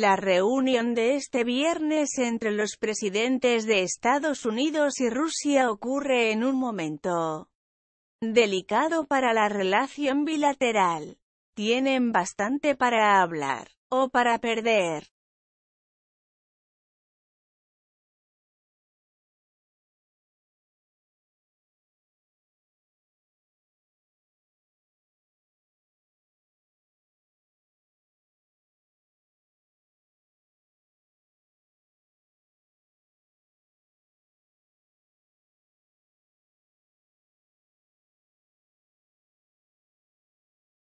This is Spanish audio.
La reunión de este viernes entre los presidentes de Estados Unidos y Rusia ocurre en un momento delicado para la relación bilateral. Tienen bastante para hablar, o para perder.